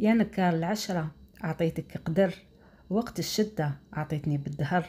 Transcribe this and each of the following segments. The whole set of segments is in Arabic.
يا نكار العشرة أعطيتك قدر وقت الشدة أعطيتني بالدهر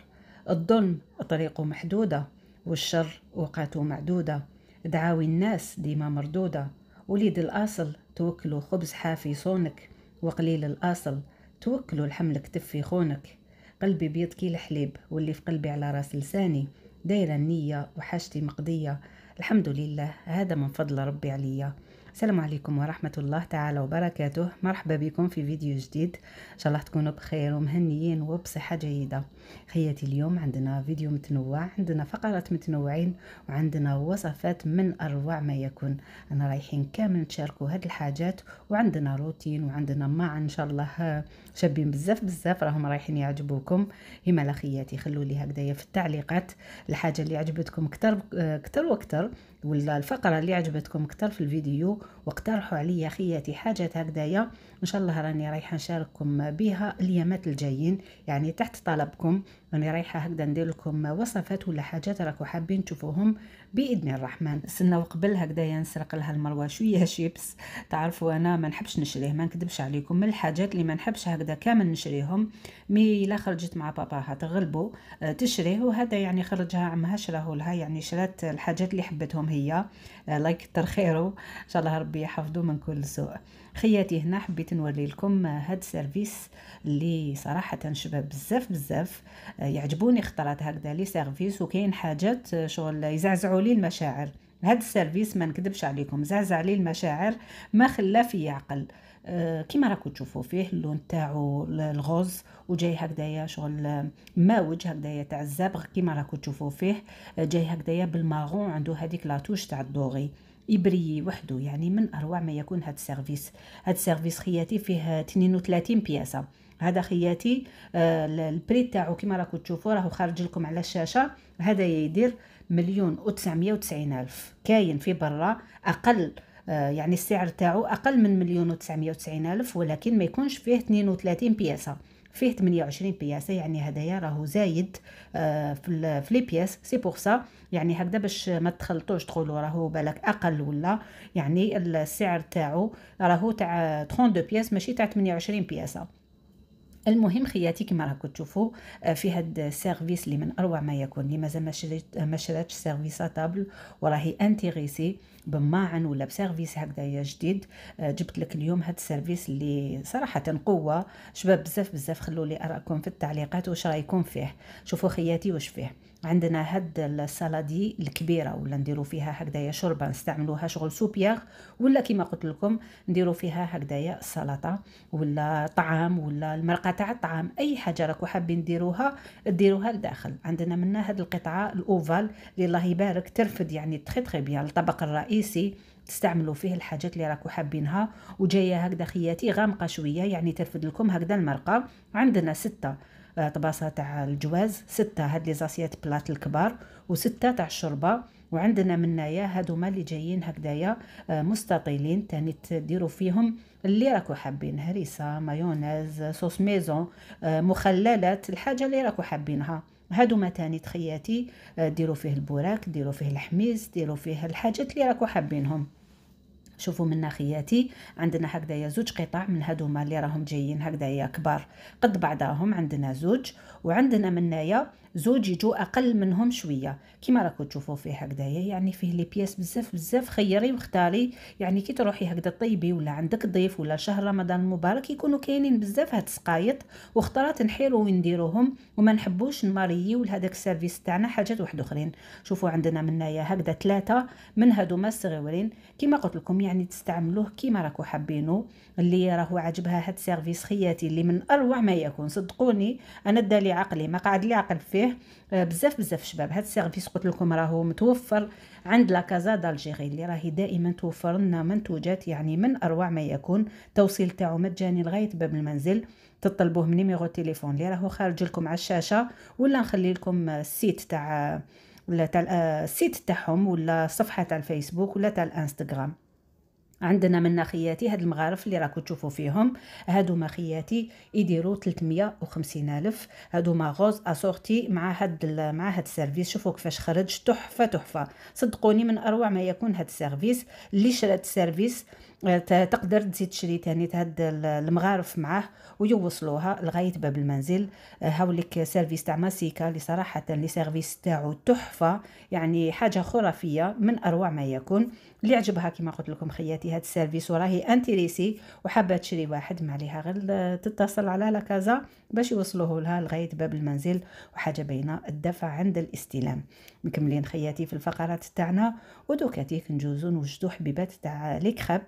الظلم طريقه محدودة والشر وقاته معدودة دعاوي الناس ديما مردودة وليد الأصل توكلوا خبز حافي صونك وقليل الأصل توكلوا الحمل كتف في خونك قلبي بيض كي الحليب واللي في قلبي على راس لساني دايرة النية وحاجتي مقضية الحمد لله هذا من فضل ربي عليا السلام عليكم ورحمة الله تعالى وبركاته مرحبا بكم في فيديو جديد إن شاء الله تكونوا بخير ومهنيين وبصحة جيدة خياتي اليوم عندنا فيديو متنوع عندنا فقرات متنوعين وعندنا وصفات من أروع ما يكون أنا رايحين كامل نتشاركوا هاد الحاجات وعندنا روتين وعندنا مع إن شاء الله شابين بزاف بزاف راهم رايحين يعجبوكم هما لخياتي خياتي خلوا لي هكذا في التعليقات الحاجة اللي عجبتكم كتر كتر وكتر ولا الفقره اللي عجبتكم اكثر في الفيديو واقترحوا عليا خياتي حاجات هكذايا ان شاء الله راني رايحه نشارككم بها اليامات الجايين يعني تحت طلبكم راني رايحه هكذا ندير لكم وصفات ولا حاجات راكو حابين تشوفوهم باذن الرحمن استنى قبل هكذايا نسرق لها المروه شويه شيبس تعرفوا انا ما نحبش نشريه ما نكذبش عليكم من الحاجات اللي ما نحبش هكذا كامل نشريهم مي الا خرجت مع باباها تغلبوا آه، تشريه وهذا يعني خرجها عمها شراهولها يعني شرات الحاجات اللي حبتهم هي الله يكتر خيره ان شاء الله ربي يحفظه من كل سوء خياتي هنا حبيت نوري لكم آه، هاد سيرفيس اللي صراحه شباب بزاف بزاف آه، يعجبوني خطرات هكذا لي سيرفيس وكاين حاجات آه، شغل يزعزعوا لي المشاعر هاد السيرفيس ما نكذبش عليكم زعزع لي المشاعر ما خلا في عقل آه، كيما راكو تشوفوا فيه اللون تاعو الغوز وجاي هكذايا شغل ماوج هكذايا تاع الزبغ كيما راكو تشوفوا فيه آه، جاي هكذايا بالماغون عنده هذيك توش تاع الدوغي يبري وحده يعني من اروع ما يكون هاد السيرفيس هاد السيرفيس خياتي فيه 32 بياسه هذا خياتي آه، البري تاعو كيما راكو تشوفوا راهو خارج لكم على الشاشه هذا يدير مليون و وتسعين الف كاين في برا اقل آه، يعني السعر تاعو اقل من مليون وتسعمية وتسعين الف ولكن ما يكونش فيه اثنين وثلاثين بياسه فيه 28 بياسه يعني هدايا راهو زايد آه، في لي بياس سي بور سا يعني هكذا باش ما تخلطوش تقولوا راهو بالك اقل ولا يعني السعر تاعو راهو تاع 32 بياس ماشي تاع 28 بياسه المهم خياتي كما راكم تشوفوا آه، في هاد السيرفيس اللي من اروع ما يكون اللي مازال ما شريت ما شراتش سيرفيس طابل وراهي انتيغيسي بماعن ولا بسيرفيس هكذايا جديد آه، جبت لك اليوم هاد السيرفيس اللي صراحه قوه شباب بزاف بزاف خلوا لي اراءكم في التعليقات واش رايكم فيه شوفوا خياتي واش فيه عندنا هاد السلادي الكبيره ولا نديرو فيها هكذايا شوربه نستعملوها شغل سوبياغ ولا كيما قلت لكم نديرو فيها هكذايا سلطه ولا طعام ولا المرقه تاع الطعام اي حاجه راكو حابين ديروها ديروها لداخل عندنا منا هاد القطعه الاوفال اللي الله يبارك ترفد يعني تخي تخي بيان الطبق الرئيسي تستعملوا فيه الحاجات اللي راكو حابينها وجايه هكذا خياتي غامقه شويه يعني ترفد لكم هكذا المرقه عندنا ستة طباسه تاع الجواز ستة هاد لي زاسيات بلات الكبار وستة تاع الشوربه وعندنا منايا هادوما اللي جايين هكدايا آه، مستطيلين تاني تديروا فيهم اللي راكو حابين هريسه مايونيز صوص ميزون آه، مخللات الحاجه اللي راكو حابينها هادو ما تاني تخياتي آه، ديروا فيه البوراك ديروا فيه الحميز ديروا فيه الحاجات اللي راكو حابينهم شوفوا من خياتي عندنا هكذايا زوج قطع من هادوما اللي راهم جايين هكذايا كبار قد بعضاهم عندنا زوج وعندنا منايا زوج يجو اقل منهم شويه كيما راكم تشوفوا فيه هكذايا يعني فيه لي بياس بزاف بزاف خيري واختاري يعني كي تروحي هكذا طيبي ولا عندك ضيف ولا شهر رمضان المبارك يكونوا كاينين بزاف هاد السقايط واختارات نحيرو ونديروهم وما نحبوش نماريو لهذاك السيرفيس تاعنا حاجات واحد اخرين شوفوا عندنا منايا هكذا ثلاثه من هادوما الصغيورين كيما قلت لكم يعني تستعملوه كيما راكو حابينو اللي راهو عجبها هاد السيرفيس خياتي اللي من اروع ما يكون صدقوني انا دالي عقلي ما قعد لي عقل فيه فيه آه، بزاف بزاف شباب هاد السيرفيس قلت لكم راهو متوفر عند لا كازا دالجيري اللي راهي دائما توفر لنا منتوجات يعني من اروع ما يكون توصيل تاعو مجاني لغايه باب المنزل تطلبوه من نيميرو تليفون اللي راهو خارج لكم على الشاشه ولا نخلي لكم السيت تاع ولا تاع آه، السيت تاعهم ولا صفحه تاع الفيسبوك ولا تاع الانستغرام عندنا من خياتي هاد المغارف اللي راكو تشوفوا فيهم هادو ما خياتي يديروا 350 الف هادو ما غوز اسورتي مع هاد مع هاد السيرفيس شوفوا كيفاش خرج تحفه تحفه صدقوني من اروع ما يكون هاد السيرفيس اللي شرات السيرفيس آه، تقدر تزيد تشري تاني هاد المغارف معاه ويوصلوها لغايه باب المنزل آه، هاوليك سيرفيس تاع ماسيكا اللي صراحه لي سيرفيس تاعو تحفه يعني حاجه خرافيه من اروع ما يكون اللي عجبها كما قلت لكم خياتي هاد السيرفيس وراهي انتريسي وحابه تشري واحد ما عليها غير تتصل على لاكازا باش يوصلوه لها لغايه باب المنزل وحاجه باينه الدفع عند الاستلام مكملين خياتي في الفقرات تاعنا ودوكاتي نجوزو نوجدو حبيبات تاع لي كريب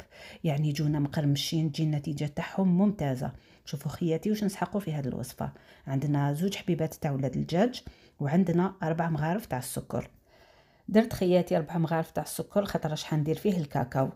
يعني جونا مقرمشين تجي النتيجه تاعهم ممتازه شوفوا خياتي واش نسحقوا في هذه الوصفه عندنا زوج حبيبات تاع ولاد الدجاج وعندنا اربع مغارف تاع السكر درت خياتي ربع مغارف تاع السكر خاطر راح ندير فيه الكاكاو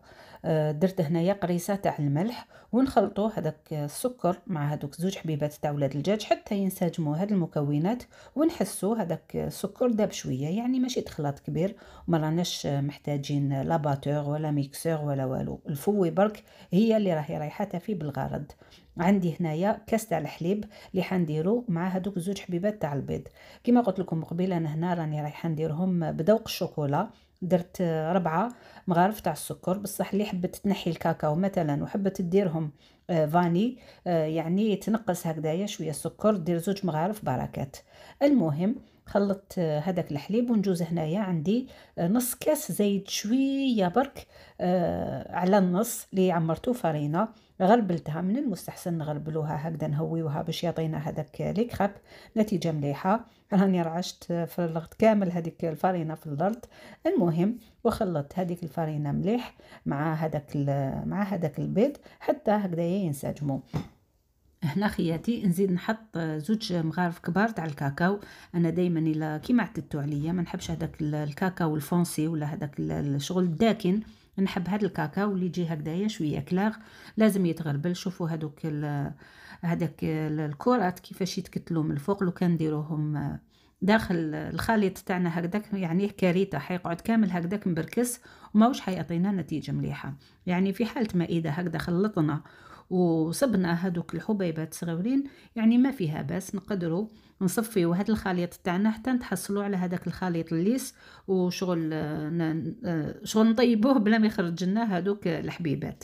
درت هنايا قريصه تاع الملح ونخلطوا هذاك السكر مع هذوك زوج حبيبات تاع ولاد الدجاج حتى ينسجموا هاد المكونات ونحسوا هذاك السكر داب شويه يعني ماشي تخلاط كبير وما راناش محتاجين لا باتور ولا ميكسور ولا والو الفوي برك هي اللي راهي رايحه تفي بالغرض عندي هنايا كاس تاع الحليب اللي حنديرو مع هذوك زوج حبيبات تاع البيض كما قلت لكم قبيله انا هنا راني رايحه نديرهم بدوق الشوكولا درت ربعة مغارف تاع السكر بصح اللي حبت تنحي الكاكاو مثلا وحبت ديرهم آه، فاني آه، يعني تنقص هكذايا شويه سكر دير زوج مغارف بركات المهم خلطت هذاك آه، الحليب ونجوز هنايا عندي نص كاس زيت شويه برك على النص اللي عمرتو فرينه غربلتها من المستحسن نغربلوها هكذا نهويوها باش يعطينا هذاك لي نتيجه مليحه راني رعشت فرغت كامل هذيك الفرينه في الارض المهم وخلطت هذيك الفرينه مليح مع هذاك مع هذاك البيض حتى هكذايا ينسجموا هنا خياتي نزيد نحط زوج مغارف كبار تاع الكاكاو انا دائما الا كيما عتدتو عليا ما نحبش هذاك الكاكاو الفونسي ولا هذاك الشغل الداكن نحب هاد الكاكاو اللي يجي هكدايا شويه كلاغ لازم يتغربل شوفوا هادوك هذاك الكرات كيفاش يتكتلوا من الفوق لو كان نديروهم داخل الخليط تاعنا هكذاك يعني كارثه حيقعد كامل هكذاك مبركس وماهوش حيعطينا نتيجه مليحه يعني في حاله ما اذا هكذا خلطنا وصبنا هذوك الحبيبات صغيرين يعني ما فيها باس نقدروا نصفيو هذا الخليط تاعنا حتى نتحصلوا على هذاك الخليط الليس وشغل آه، آه، شغل نطيبوه بلا ما يخرج لنا هذوك الحبيبات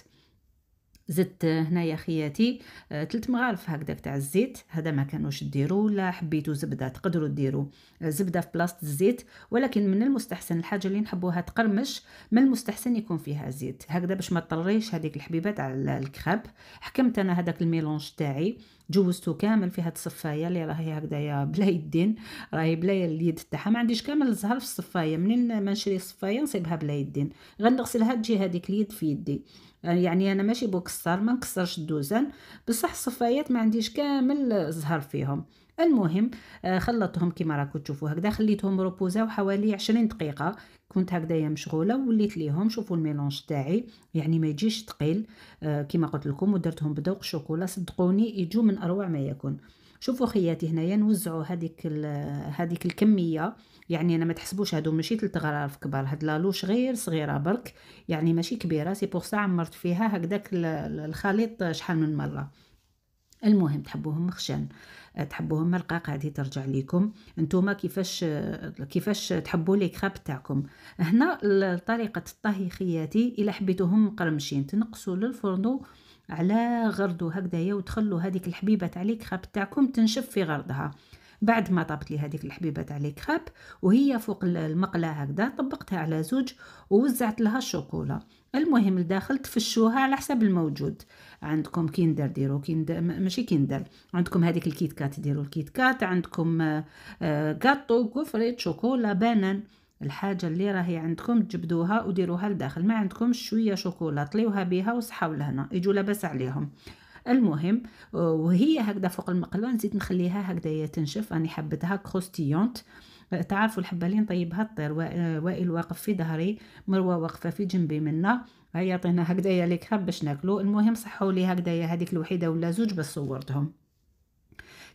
زدت هنايا خياتي ثلاث آه، مغارف هكذاك تاع الزيت هذا ما كانوش ديروا ولا حبيتو زبده تقدروا ديروا آه، زبده في بلاصه الزيت ولكن من المستحسن الحاجه اللي نحبوها تقرمش من المستحسن يكون فيها زيت هكذا باش ما تطريش هذيك الحبيبات على الكراب حكمت انا هذاك الميلونج تاعي جوزته كامل في هاد الصفايه اللي راهي هكذايا بلا يدين راهي بلا اليد تاعها ما عنديش كامل الزهر في الصفايه منين ما نشري الصفايه نصيبها بلا يدين غنغسلها تجي هذيك اليد في يدي يعني انا ماشي بكسر ما نكسرش الدوزان بصح الصفايات ما عنديش كامل الزهر فيهم المهم آه، خلطتهم كما راكم تشوفوا هكذا خليتهم روبوزاو حوالي 20 دقيقه كنت هكذايا مشغوله وليت ليهم شوفوا الميلونج تاعي يعني ما يجيش ثقيل آه، كما قلت لكم ودرتهم بذوق الشوكولا صدقوني يجوا من اروع ما يكون شوفوا خياتي هنايا نوزعوا هذيك هذيك الكميه يعني انا ما تحسبوش هادو ماشي 3 غرف كبار هاد لالوش غير صغيره برك يعني ماشي كبيره سي بوغ سا عمرت فيها هكذاك الخليط شحال من مره المهم تحبوهم مخشن تحبوهم مرقاق هذه ترجع ليكم نتوما كيفاش كيفاش تحبوا لي كراب تاعكم هنا طريقه الطهي خياتي الا حبيتوهم مقرمشين تنقصوا للفرن على غرضو هكذايا وتخلوا هذيك الحبيبه تاع لي كراب تاعكم تنشف في غرضها بعد ما طابت لي هذيك الحبيبه تاع لي كراب وهي فوق المقله هكذا طبقتها على زوج ووزعت لها الشوكولا المهم لداخل تفشوها على حسب الموجود عندكم كيندر ديروا كيندر ماشي كيندر عندكم هذيك الكيت كات ديروا الكيت كات عندكم آه, آه، كاطو كفريت شوكولا بانان الحاجه اللي راهي عندكم تجبدوها وديروها لداخل ما عندكمش شويه شوكولا طليوها بها وصحاو لهنا يجوا لاباس عليهم المهم وهي هكذا فوق المقله نزيد نخليها هكذا تنشف راني حبتها كروستيونت تعرفوا اللي نطيبها الطير وائل واقف في ظهري مروه واقفه في جنبي منا هيا عطينا هكذايا ليكراب باش ناكلو المهم صحوا لي هكذايا هذيك الوحيده ولا زوج بس صورتهم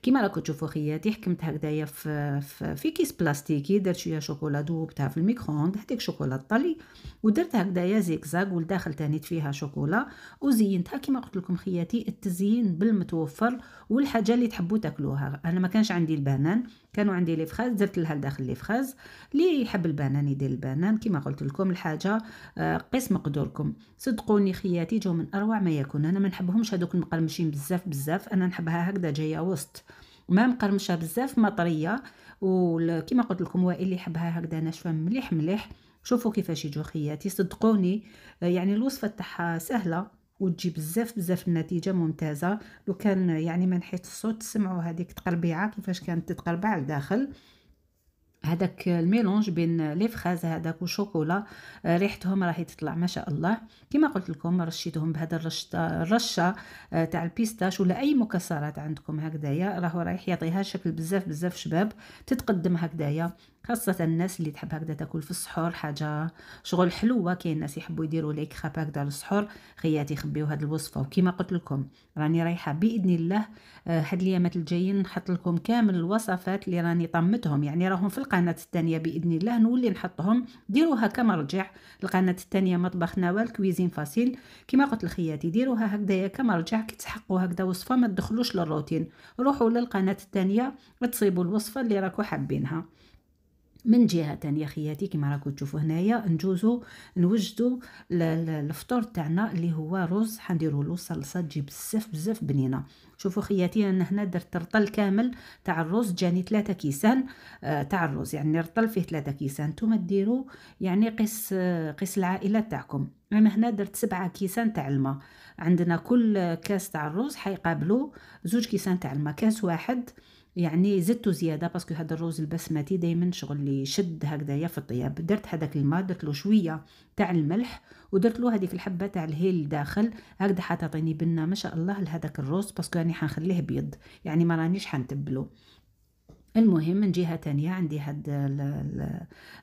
كيما راكم تشوفوا خياتي حكمت هكذايا في, في, في كيس بلاستيكي درت شويه شوكولا دوبتها في الميكرووند هذيك شوكولا طلي ودرت هكذايا زيكزاك والداخل تانيت فيها شوكولا وزينتها كيما قلت لكم خياتي التزيين بالمتوفر والحاجه اللي تحبوا تاكلوها انا ما كانش عندي البنان كانوا عندي لي فخاز درت لها لداخل لي فخاز اللي يحب البنان يدير البنان كما قلت لكم الحاجه آه، قيس مقدوركم صدقوني خياتي جو من اروع ما يكون انا ما نحبهمش هذوك المقرمشين بزاف بزاف انا نحبها هكذا جايه وسط ما مقرمشه بزاف ما طريه وكما قلت لكم وائل اللي يحبها هكذا ناشفه مليح مليح شوفوا كيفاش يجوا خياتي صدقوني آه، يعني الوصفه تاعها سهله وتجي بزاف بزاف النتيجه ممتازه لو كان يعني من حيث الصوت سمعوا هذيك التقربيعه كيفاش كانت تتقربع لداخل هذاك الميلونج بين لي فخاز هذاك وشوكولا آه، ريحتهم راهي تطلع ما شاء الله كما قلت لكم رشيتهم بهذا الرشة الرشه تاع البيستاش ولا اي مكسرات عندكم هكذايا راهو رايح يعطيها شكل بزاف بزاف شباب تتقدم هكذايا خاصة الناس اللي تحب هكذا تاكل في السحور حاجة شغل حلوة كاين ناس يحبوا يديروا ليك خاب هكذا للسحور خياتي خبيو هاد الوصفة وكما قلت لكم راني رايحة بإذن الله آه، هاد اليامات الجايين نحط لكم كامل الوصفات اللي راني طمتهم يعني راهم في القناة الثانية بإذن الله نولي نحطهم ديروها كمرجع القناة الثانية مطبخ نوال كويزين فاسيل كما قلت لخياتي ديروها هكذايا كمرجع كي تحقوا هكذا وصفة ما تدخلوش للروتين روحوا للقناة الثانية تصيبوا الوصفة اللي راكو حابينها من جهه تانية خياتي كما راكم تشوفوا هنايا نجوزو نوجدو الفطور تاعنا اللي هو رز حنديروا له صلصه تجيب بزاف بزاف بنينه شوفوا خياتي انا هنا درت رطل كامل تاع الرز جاني ثلاثة كيسان آه، تاع الرز يعني رطل فيه ثلاثة كيسان نتوما ديروا يعني قيس آه، قيس العائله تاعكم انا هنا درت سبعة كيسان تاع الماء عندنا كل كاس تاع الرز حيقابلو زوج كيسان تاع الماء كاس واحد آه يعني زدته زيادة باسكو هذا الروز البسمتي دايما شغل اللي يشد هكذايا في الطياب درت هذاك الماء درت له شوية تاع الملح ودرت له هذيك الحبة تاع الهيل داخل هكذا حتعطيني بنة ما شاء الله لهذاك الروز باسكو راني حنخليه بيض يعني ما رانيش حنتبلو المهم من جهه تانية عندي هاد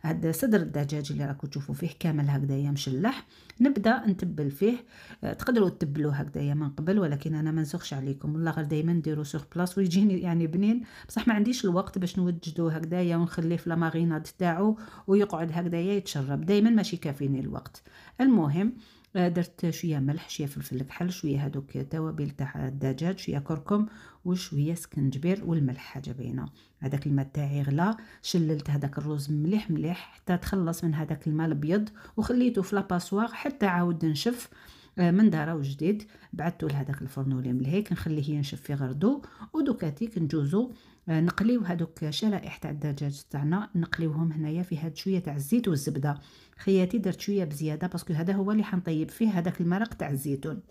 هاد صدر الدجاج اللي راكم تشوفوا فيه كامل هكذايا مشلح نبدا نتبل فيه آه، تقدروا تبلوه هكذايا من قبل ولكن انا ما نسخش عليكم والله غير دائما نديرو سوغ بلاص ويجيني يعني بنين بصح ما عنديش الوقت باش نوجدوه هكذايا ونخليه في لاماريناد تاعو ويقعد هكذايا يتشرب دائما ماشي كافيني الوقت المهم درت شويه ملح شويه فلفل كحل شويه هادوك توابل تاع الدجاج شويه كركم وشويه سكنجبير والملح حاجه باينه هذاك الماء تاعي غلا شللت هذاك الرز مليح مليح حتى تخلص من هذاك الماء الابيض وخليته في لاباسوار حتى عاود نشف آه، من داره وجديد بعثته لهذاك اللي ملهيك كنخليه ينشف في غردو ودوكاتي كنجوزو آه، نقليو هادوك شرائح تاع الدجاج تاعنا نقليوهم هنايا في هاد شويه تاع الزيت والزبده خياتي درت شويه بزياده باسكو هذا هو اللي حنطيب فيه هذاك المرق تاع الزيتون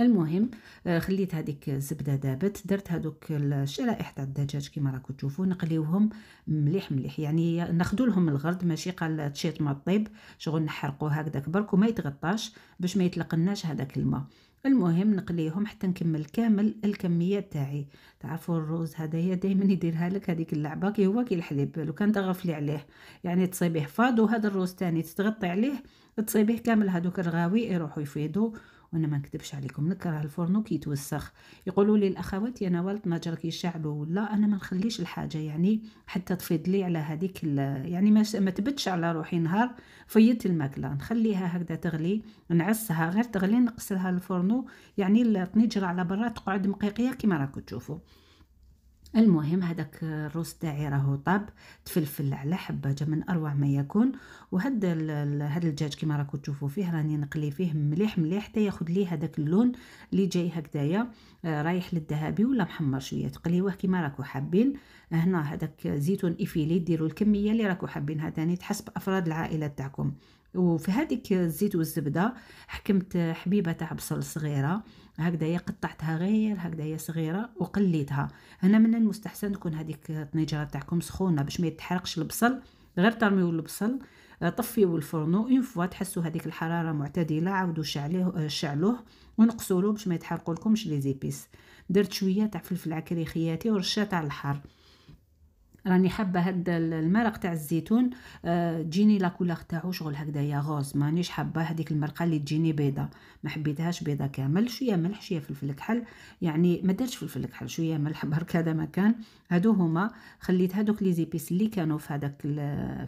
المهم آه، خليت هذيك الزبده دابت درت هذوك الشرائح تاع الدجاج كيما راكم تشوفوا نقليوهم مليح مليح يعني ناخذ لهم الغرد ماشي قال تشيط ما طيب شغل نحرقوه هكذاك برك وما يتغطاش باش ما يتلقناش هذاك الماء المهم نقليهم حتى نكمل كامل الكميه تاعي تعرفوا الروز هذايا دائما يديرها لك هذيك اللعبه كي هو كي الحليب لو كان تغفلي عليه يعني تصيبيه فاض وهذا الروز تاني تتغطي عليه تصيبيه كامل هذوك الغاوي يروحوا يفيدوا وانا ما نكذبش عليكم نكره الفرن كيتوسخ يقولوا لي الاخوات يا نوال كي كيشعلو ولا انا ما نخليش الحاجه يعني حتى تفيض لي على هذيك يعني ما ما تبتش على روحي نهار فيضت الماكله نخليها هكذا تغلي نعسها غير تغلي نقصلها الفرن يعني الطنجره على برا تقعد مقيقيه كما راكم تشوفوا المهم هذاك الروس تاعي راهو طاب تفلفل على حباجه من اروع ما يكون وهذا هذا الدجاج كما راكم تشوفوا فيه راني نقلي فيه مليح مليح حتى ياخذ لي هذاك اللون اللي جاي هكذايا رايح للذهبي ولا محمر شويه تقليوه كيما راكو حابين هنا هذاك زيتون افيلي ديروا الكميه اللي راكو حابينها تاني تحسب افراد العائله تاعكم وفي هذيك الزيت والزبده حكمت حبيبه تاع بصل صغيره هكذايا قطعتها غير هكذايا صغيره وقليتها هنا من المستحسن تكون هذيك الطنجره تاعكم سخونه باش ما يتحرقش البصل غير ترميو البصل طفيو الفرن اون فوا تحسوا هذيك الحراره معتدله عاودوا آه، شعلوه شعلوه ونقصوا له باش ما يتحرقولكمش لي زيبيس درت شويه تاع فلفل عكري خياتي ورشات على الحار راني حابه هاد المرق تاع الزيتون تجيني آه، تجيني كولور تاعو شغل هكذايا غوز مانيش حابه هذيك المرقه اللي تجيني بيضه ما حبيتهاش بيضه كامل شويه ملح شويه فلفل كحل يعني ما درتش فلفل كحل شويه ملح برك هذا ما كان هادو هما خليت هادوك لي زيبيس اللي كانوا في هذاك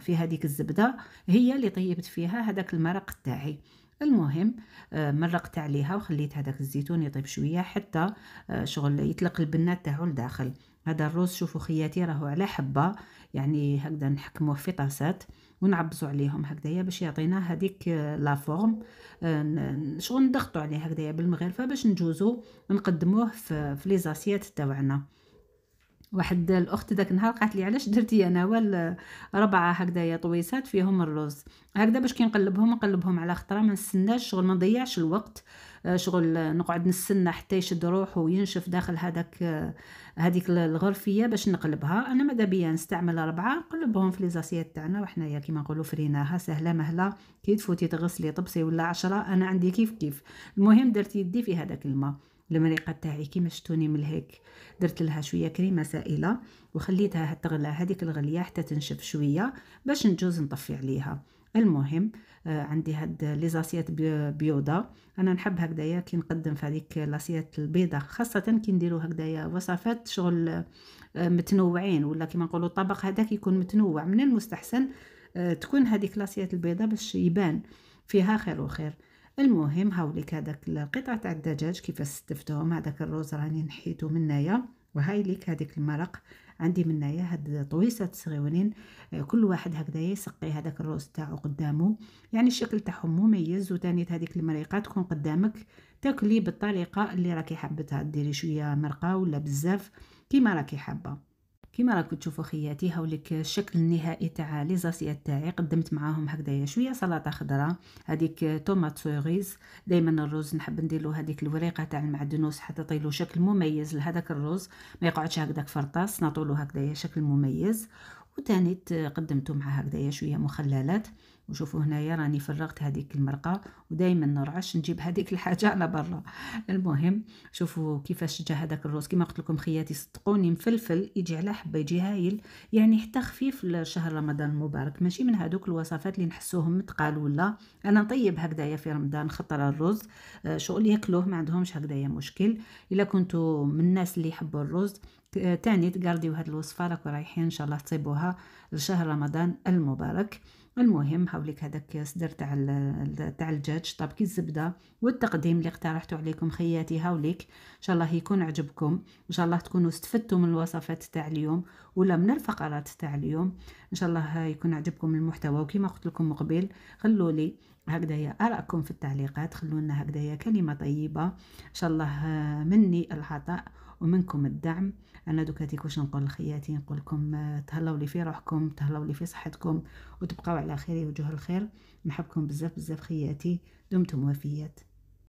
في هذيك الزبده هي اللي طيبت فيها هذاك المرق تاعي المهم آه، مرقت عليها وخليت هذاك الزيتون يطيب شويه حتى آه، شغل يطلق البنات تاعو لداخل هذا الرز شوفوا خياتي راهو على حبه يعني هكذا نحكموه في طاسات ونعبزو عليهم هكذايا باش يعطينا هذيك آه، لا فورم آه، شغل نضغطو عليه هكذايا بالمغرفه باش نجوزو نقدموه في لي زاسيات تاعنا واحد الاخت داك النهار قالت لي علاش درتي انا ولا ربعه هكذايا طويسات فيهم الرز هكذا باش كي نقلبهم نقلبهم على خطره ما نستناش شغل ما نضيعش الوقت آه، شغل نقعد نستنى حتى يشد روحه وينشف داخل هذاك آه، هذيك الغرفيه باش نقلبها انا ماذا بيا نستعمل ربعه نقلبهم في ليزاسيات تاعنا وحنايا كيما نقولوا فريناها سهله مهله كي تفوتي تغسلي طبسي ولا عشرة انا عندي كيف كيف المهم درت يدي في هذاك الماء المريقه تاعي كيما شفتوني من هيك درت لها شويه كريمه سائله وخليتها تغلى هذيك الغليه حتى تنشف شويه باش نجوز نطفي عليها المهم آه، عندي هاد ليزاسيات بيوضة انا نحب هكذايا كي نقدم في هذيك لاسيات البيضة خاصة كي نديرو هكذايا وصفات شغل آه، متنوعين ولا كيما نقولوا الطبق هذاك يكون متنوع من المستحسن آه، تكون هذيك لاسيات البيضة باش يبان فيها خير وخير المهم هاوليك هذاك القطعة تاع الدجاج كيفاش استفتهم هذاك الروز راني نحيتو منايا وهاي ليك هذيك المرق عندي منايا هاد طويسة صغيونين آه، كل واحد هكذا يسقي هذاك الروز تاعو قدامه يعني الشكل تاعهم مميز وتاني هذيك المريقه تكون قدامك تاكلي بالطريقه اللي راكي حبتها ديري شويه مرقه ولا بزاف كيما راكي حابه كما راكم تشوفوا خياتي هاوليك الشكل النهائي تاع لي زاسيا تاعي قدمت معاهم هكذايا شويه سلطه خضراء هذيك طوماط سوريز دائما الرز نحب نديرلو هذيك الوريقه تاع المعدنوس حتى طيلو شكل مميز لهذاك الرز ما يقعدش هكذاك فرطاس نعطولو هكذايا شكل مميز وتاني قدمته مع هكذايا شويه مخللات وشوفوا هنايا راني فرغت هذيك المرقه ودائما نرعش نجيب هذيك الحاجه على برا المهم شوفوا كيفاش جا هذاك الروز كما قلت لكم خياتي صدقوني مفلفل يجي على حبه يجي هايل يعني حتى خفيف لشهر رمضان المبارك ماشي من هذوك الوصفات اللي نحسوهم متقال ولا انا نطيب هكذايا في رمضان خطر الرز آه، شغل ياكلوه ما عندهمش هكذايا مشكل الا كنتوا من الناس اللي يحبوا الرز تاني تقرديو هاد الوصفه راكو رايحين ان شاء الله تصيبوها لشهر رمضان المبارك المهم حوليك هذاك صدر تاع تاع الدجاج طابكي الزبده والتقديم اللي اقترحته عليكم خياتي هاوليك ان شاء الله يكون عجبكم ان شاء الله تكونوا استفدتوا من الوصفات تاع اليوم ولا من الفقرات تاع اليوم ان شاء الله يكون عجبكم المحتوى وكما قلت لكم قبيل خلوا لي هكذايا ارائكم في التعليقات خلونا هكذايا كلمه طيبه ان شاء الله مني العطاء ومنكم الدعم انا دوكا كوش نقول لخياتي نقول لكم آه، تهلاو لي في روحكم تهلاو لي في صحتكم وتبقاو على خير وجه الخير نحبكم بزاف بزاف خياتي دمتم وفيات